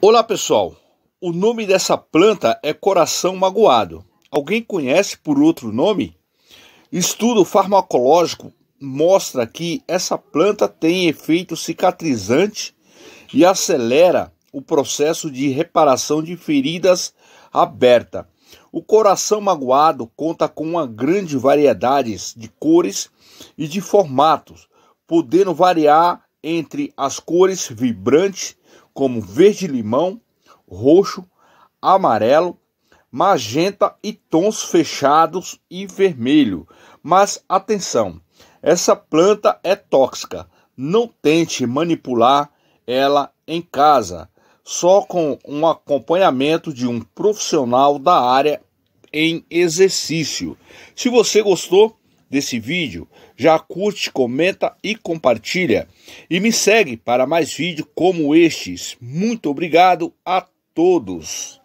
Olá pessoal, o nome dessa planta é coração magoado. Alguém conhece por outro nome? Estudo farmacológico mostra que essa planta tem efeito cicatrizante e acelera o processo de reparação de feridas aberta. O coração magoado conta com uma grande variedade de cores e de formatos, podendo variar entre as cores vibrantes como verde-limão, roxo, amarelo, magenta e tons fechados e vermelho. Mas atenção, essa planta é tóxica. Não tente manipular ela em casa, só com um acompanhamento de um profissional da área em exercício. Se você gostou, desse vídeo, já curte, comenta e compartilha. E me segue para mais vídeos como estes. Muito obrigado a todos!